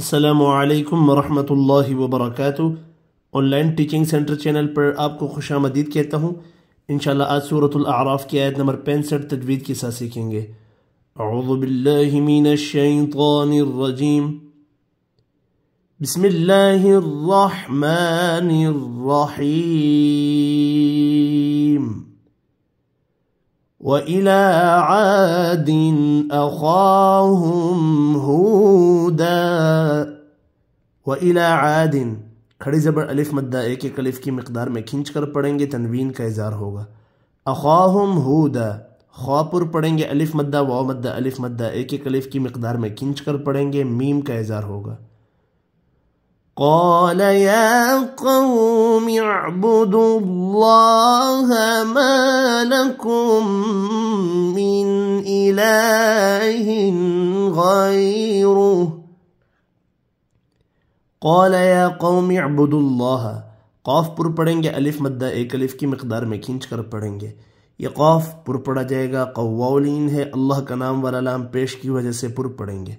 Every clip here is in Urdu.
السلام علیکم ورحمۃ اللہ وبرکاتہ online teaching centre channel پر آپ کو خوش آمدید کہتا ہوں انشاءاللہ آج سورة الاعراف کی آیت نمبر پینسٹھ تجوید کے ساتھ سیکھیں گے اعوذ باللہ من الشیطان الرجیم بسم اللہ الرحمن الرحیم وَإِلَىٰ عَادٍ أَخَاهُمْ هُودًا و الا کھڑی زبر الف مدہ ایک ایک الف کی مقدار میں کھنچ کر پڑھیں گے تنوین کا اظہار ہوگا اخواہم ہودا خوا پر پڑھیں گے الف مدہ و مدہ الف مدہ ایک ایک الف کی مقدار میں کھنچ کر پڑھیں گے میم کا اظہار ہوگا قال يا قوم لكم من إله غيره یا قوم اعبدوا اللہ قوف پر پڑھیں گے الف مدہ ایک الف کی مقدار میں کھینچ کر پڑھیں گے یہ قوف پر پڑھا جائے گا قوالین ہے اللہ کا نام والا لام پیش کی وجہ سے پر پڑھیں گے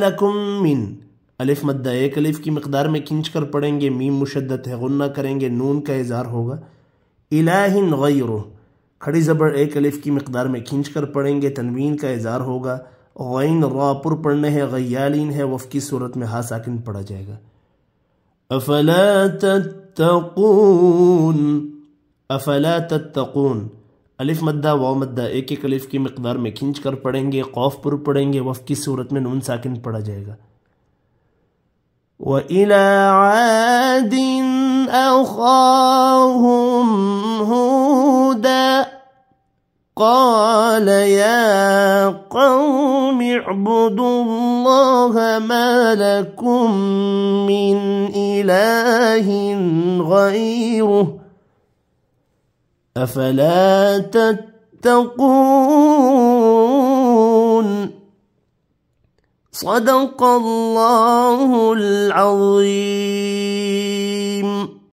لکم من الف مدہ ایک الف کی مقدار میں کھینچ کر پڑھیں گے میم مشدت ہے غنہ کریں گے نون کا اظہار ہوگا الہ غیرو کھڑی زبر ایک الف کی مقدار میں کھینچ کر پڑھیں گے تنوین کا اظہار ہوگا गैन रा पुर पढ़ने है गयालीन है वफ की सूरत में हा साकिन पढ़ा जाएगा अफला तत्तकून अफला तत्तकून अलिफ मद्दा व मद्दा एक एक अलिफ की मकदार में खींच कर पढ़ेंगे खौफ पुर पढ़ेंगे वफ की सूरत में नून साकिन पढ़ा जाएगा وإلى عاد أخاهم هودا قال يا قوم اعبدوا الله ما لكم من إله غيره أفلا تتقون صدق الله العظيم